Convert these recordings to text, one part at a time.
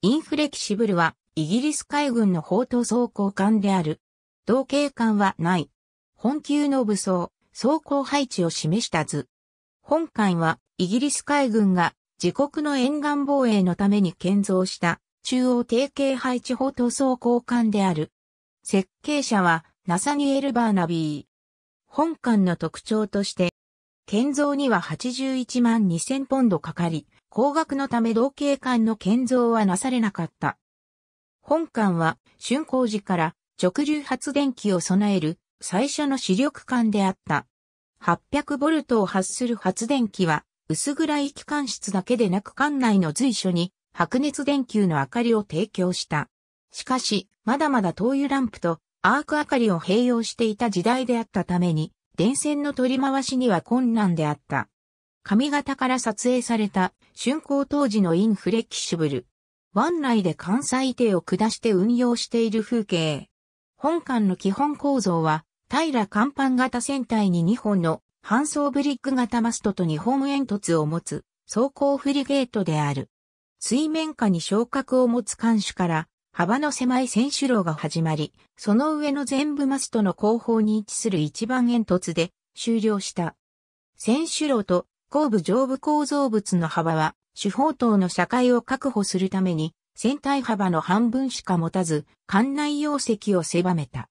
インフレキシブルは、イギリス海軍の砲塔装甲艦である。同型艦はない。本級の武装、装甲配置を示した図。本艦は、イギリス海軍が、自国の沿岸防衛のために建造した、中央定型配置砲塔装甲艦である。設計者は、ナサニエル・バーナビー。本艦の特徴として、建造には81万2000ポンドかかり、工学のため同型館の建造はなされなかった。本館は春光寺から直流発電機を備える最初の主力館であった。800ボルトを発する発電機は薄暗い機関室だけでなく館内の随所に白熱電球の明かりを提供した。しかし、まだまだ灯油ランプとアーク明かりを併用していた時代であったために、電線の取り回しには困難であった。髪型から撮影された竣工当時のインフレキシブル。湾内で関西艇を下して運用している風景。本館の基本構造は、平甲板型船体に2本の半層ブリック型マストと2本煙突を持つ走行フリゲートである。水面下に昇格を持つ艦首から幅の狭い選手楼が始まり、その上の全部マストの後方に位置する一番煙突で終了した。選手楼と後部上部構造物の幅は、主砲塔の社会を確保するために、船体幅の半分しか持たず、艦内容積を狭めた。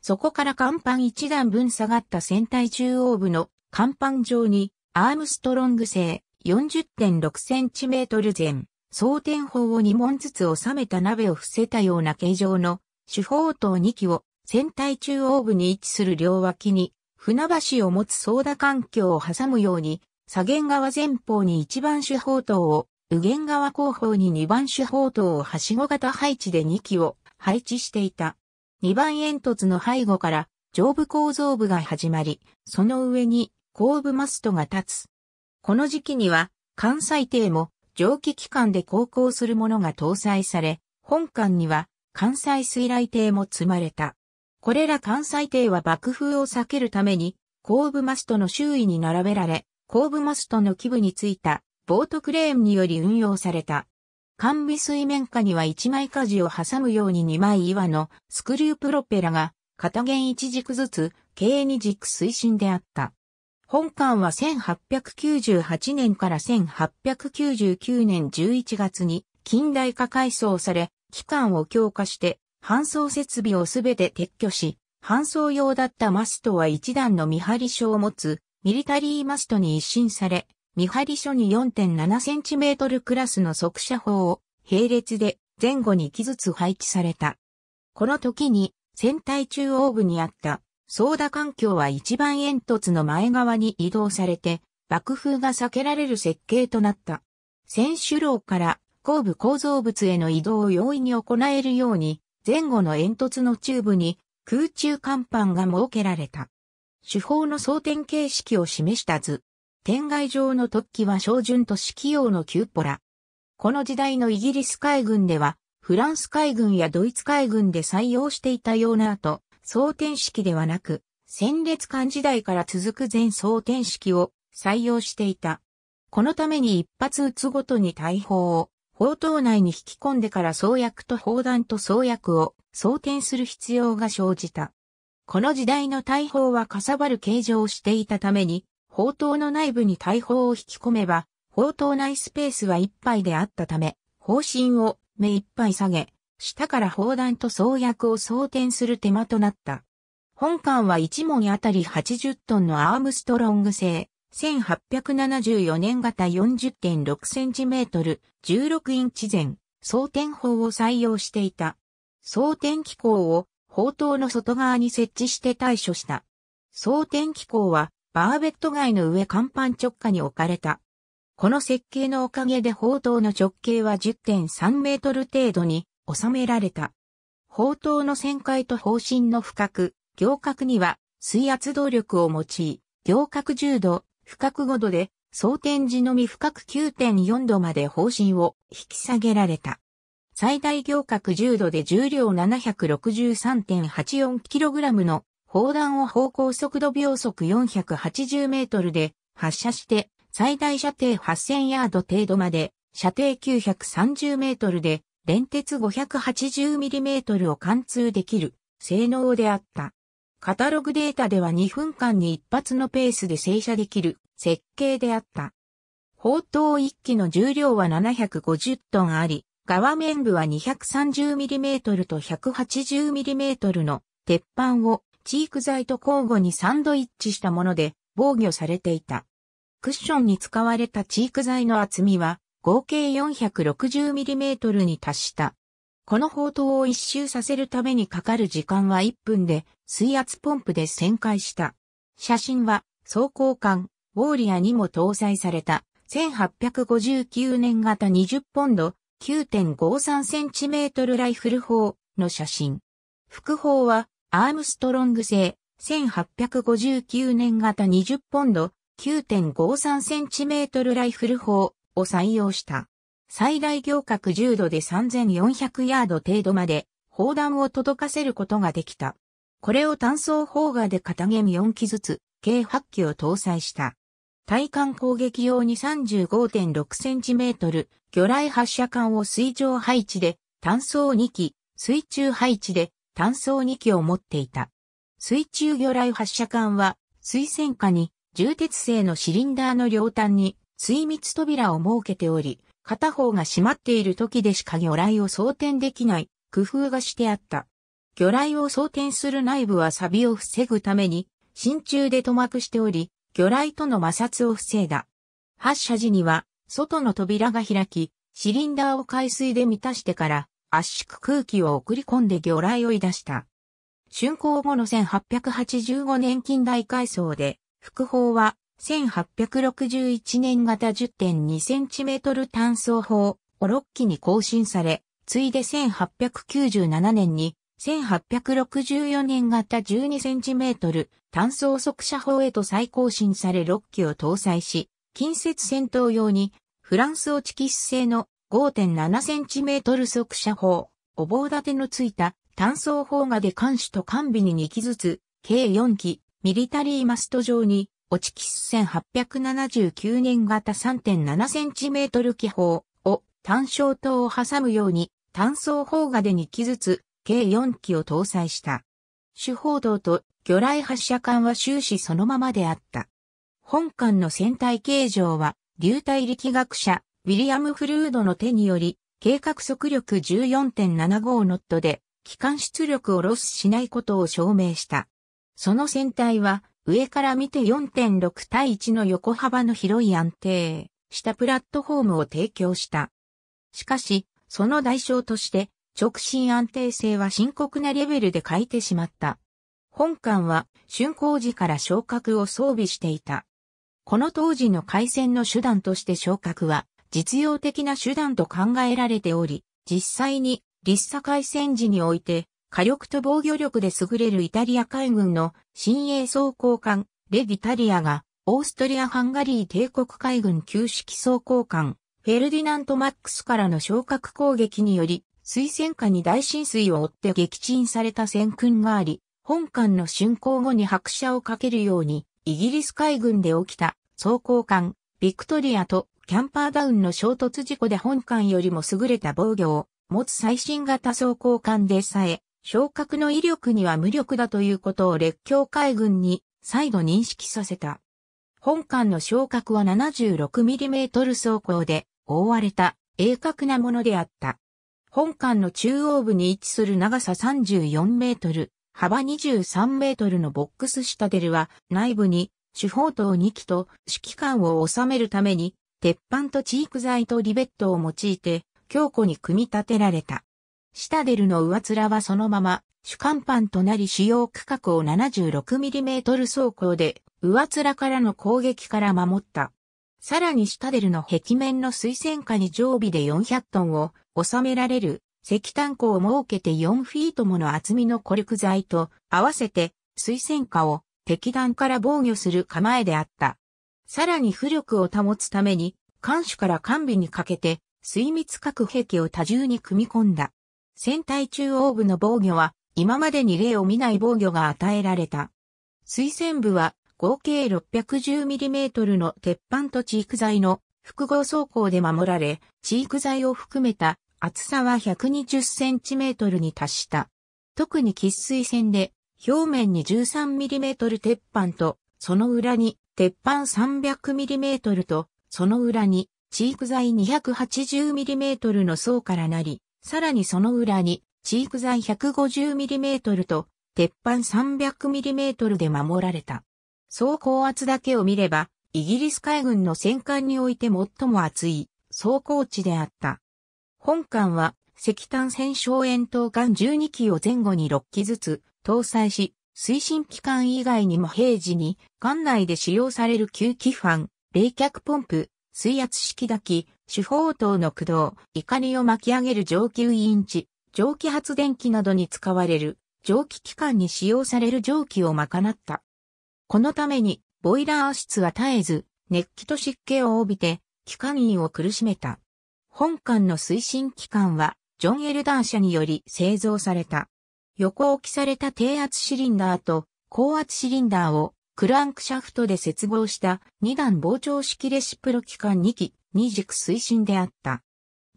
そこから甲板一段分下がった船体中央部の甲板上に、アームストロング製40.6センチメートル前、装填砲を2門ずつ収めた鍋を伏せたような形状の主砲塔2機を船体中央部に位置する両脇に船橋を持つ操舵環境を挟むように左舷側前方に1番手砲塔を、右舷側後方に2番手砲塔をはしご型配置で2機を配置していた。2番煙突の背後から上部構造部が始まり、その上に後部マストが立つ。この時期には、関西艇も蒸気機関で航行するものが搭載され、本艦には関西水雷艇も積まれた。これら関西艇は爆風を避けるために、後部マストの周囲に並べられ、後部マストの基部についたボートクレーンにより運用された。完備水面下には1枚舵を挟むように2枚岩のスクリュープロペラが片弦1軸ずつ計2軸推進であった。本艦は1898年から1899年11月に近代化改装され、機関を強化して搬送設備をすべて撤去し、搬送用だったマストは1段の見張り所を持つミリタリーマストに一新され、見張り書に4 7トルクラスの速射砲を並列で前後に機ずつ配置された。この時に船体中央部にあった操舵環境は一番煙突の前側に移動されて爆風が避けられる設計となった。船首楼から後部構造物への移動を容易に行えるように前後の煙突の中部に空中甲板が設けられた。手法の装填形式を示した図。天外上の突起は照準と式用のキューポラ。この時代のイギリス海軍では、フランス海軍やドイツ海軍で採用していたような後、装填式ではなく、戦列艦時代から続く全装填式を採用していた。このために一発撃つごとに大砲を、砲塔内に引き込んでから創薬と砲弾と創薬を装填する必要が生じた。この時代の大砲はかさばる形状をしていたために、砲塔の内部に大砲を引き込めば、砲塔内スペースはいっぱいであったため、砲身を目いっぱい下げ、下から砲弾と装薬を装填する手間となった。本艦は1門あたり80トンのアームストロング製、1874年型40.6センチメートル、16インチ前、装填砲を採用していた。装填機構を砲塔の外側に設置して対処した。装天機構は、バーベット街の上甲板直下に置かれた。この設計のおかげで砲塔の直径は10.3メートル程度に収められた。砲塔の旋回と方針の不覚、行角には水圧動力を用い、行角10度、不覚5度で、装填時のみ深く9.4度まで方針を引き下げられた。最大行角重度で重量 763.84kg の砲弾を方向速度秒速480メートルで発射して最大射程8000ヤード程度まで射程930メートルで連鉄 580mm を貫通できる性能であった。カタログデータでは2分間に1発のペースで正射できる設計であった。砲塔1機の重量は750トンあり、側面部は 230mm と 180mm の鉄板をチーク材と交互にサンドイッチしたもので防御されていた。クッションに使われたチーク材の厚みは合計 460mm に達した。この砲塔を一周させるためにかかる時間は1分で水圧ポンプで旋回した。写真は装甲艦ウォーリアにも搭載された1859年型20ポンド 9.53cm ライフル砲の写真。副砲はアームストロング製1859年型20ポンド 9.53cm ライフル砲を採用した。最大行角10度で3400ヤード程度まで砲弾を届かせることができた。これを単装砲画で片弦4機ずつ、計8機を搭載した。対艦攻撃用に 35.6cm、魚雷発射管を水上配置で、単装2機、水中配置で、単装2機を持っていた。水中魚雷発射管は、水戦下に、重鉄製のシリンダーの両端に、水密扉を設けており、片方が閉まっている時でしか魚雷を装填できない、工夫がしてあった。魚雷を装填する内部は錆を防ぐために、真鍮で塗膜しており、魚雷との摩擦を防いだ。発射時には、外の扉が開き、シリンダーを海水で満たしてから、圧縮空気を送り込んで魚雷を出した。竣工後の1885年近代改装で、副砲は1861年型10.2センチメートル単装砲を6機に更新され、ついで1897年に1864年型 12cm 単装速射砲へと再更新され6機を搭載し、近接戦闘用にフランスオチキス製の 5.7cm 速射砲、お棒立てのついた単装砲がで艦首と艦尾に2機ずつ、計4機、ミリタリーマスト上に、オチキス1879年型 3.7cm 機砲を単焦灯を挟むように単装砲がで2機ずつ計4機を搭載した。主砲道と魚雷発射管は終始そのままであった。本艦の船体形状は、流体力学者、ウィリアム・フルードの手により、計画速力14.75ノットで、機関出力をロスしないことを証明した。その船体は、上から見て4.6対1の横幅の広い安定したプラットフォームを提供した。しかし、その代償として、直進安定性は深刻なレベルで欠いてしまった。本艦は竣工時から昇格を装備していた。この当時の海戦の手段として昇格は実用的な手段と考えられており、実際に立砂海戦時において火力と防御力で優れるイタリア海軍の新鋭装甲艦レディタリアがオーストリア・ハンガリー帝国海軍旧式装甲艦フェルディナント・マックスからの昇格攻撃により水戦下に大浸水を追って撃沈された戦訓があり、本艦の竣工後に拍車をかけるように、イギリス海軍で起きた装甲艦、ビクトリアとキャンパーダウンの衝突事故で本艦よりも優れた防御を持つ最新型装甲艦でさえ、昇格の威力には無力だということを列強海軍に再度認識させた。本艦の昇格は 76mm 装甲で覆われた鋭角なものであった。本館の中央部に位置する長さ34メートル、幅23メートルのボックスシタデルは内部に主砲塔2基と指揮官を収めるために鉄板とチーク材とリベットを用いて強固に組み立てられた。シタデルの上面はそのまま主幹板となり主要区画を 76mm 走行で上面からの攻撃から守った。さらにシタデルの壁面の水線下に常備で400トンを収められる石炭庫を設けて4フィートもの厚みのコルク材と合わせて水栓火を敵弾から防御する構えであった。さらに浮力を保つために、艦首から艦尾にかけて水密核壁を多重に組み込んだ。船体中央部の防御は今までに例を見ない防御が与えられた。水栓部は合計 610mm の鉄板とチ育剤材の複合走行で守られ、チ育剤材を含めた厚さは120センチメートルに達した。特に喫水線で、表面に13ミリメートル鉄板と、その裏に鉄板300ミリメートルと、その裏にチーク材280ミリメートルの層からなり、さらにその裏にチーク材150ミリメートルと、鉄板300ミリメートルで守られた。総高圧だけを見れば、イギリス海軍の戦艦において最も厚い、総高地であった。本艦は石炭戦小円筒艦12機を前後に6機ずつ搭載し、推進機関以外にも平時に艦内で使用される吸気ファン、冷却ポンプ、水圧式炊き、手法等の駆動、怒りを巻き上げる蒸気ウインチ、蒸気発電機などに使われる蒸気機関に使用される蒸気を賄った。このためにボイラー室は絶えず熱気と湿気を帯びて機関員を苦しめた。本艦の推進機関は、ジョン・エルダー社により製造された。横置きされた低圧シリンダーと高圧シリンダーをクランクシャフトで接合した2段膨張式レシプロ機関2機、2軸推進であった。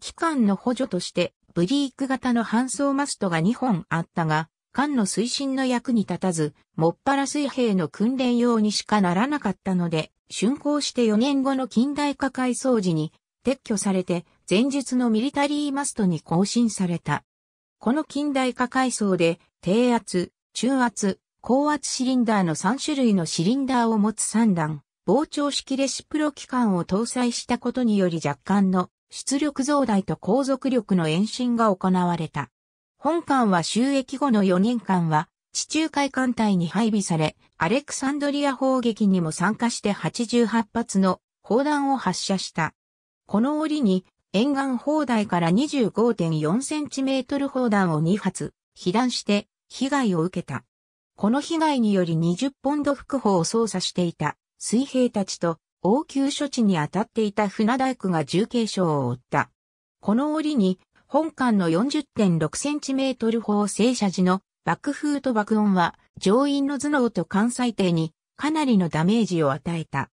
機関の補助としてブリーク型の搬送マストが2本あったが、艦の推進の役に立たず、もっぱら水平の訓練用にしかならなかったので、竣工して4年後の近代化改装時に撤去されて前述のミリタリーマストに更新された。この近代化階層で、低圧、中圧、高圧シリンダーの3種類のシリンダーを持つ3段、膨張式レシプロ機関を搭載したことにより若干の出力増大と航続力の延伸が行われた。本艦は収益後の4年間は地中海艦隊に配備され、アレクサンドリア砲撃にも参加して88発の砲弾を発射した。この折に沿岸砲台から 25.4cm 砲弾を2発、被弾して被害を受けた。この被害により20ポンド複砲を操作していた水兵たちと応急処置に当たっていた船大工が重軽傷を負った。この折に本艦の 40.6cm 砲正射時の爆風と爆音は乗員の頭脳と艦載艇にかなりのダメージを与えた。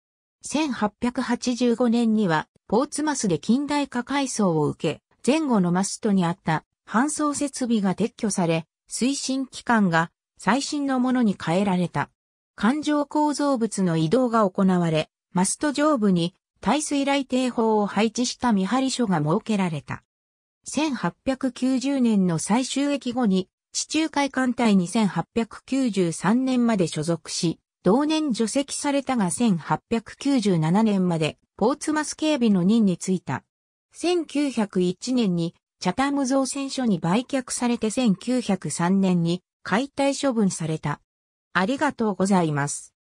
1885年にはポーツマスで近代化改装を受け、前後のマストにあった搬送設備が撤去され、推進機関が最新のものに変えられた。環状構造物の移動が行われ、マスト上部に耐水雷艇法を配置した見張り所が設けられた。1890年の最終駅後に地中海艦隊に1893年まで所属し、同年除籍されたが1897年までポーツマス警備の任に就いた。1901年にチャタム造船所に売却されて1903年に解体処分された。ありがとうございます。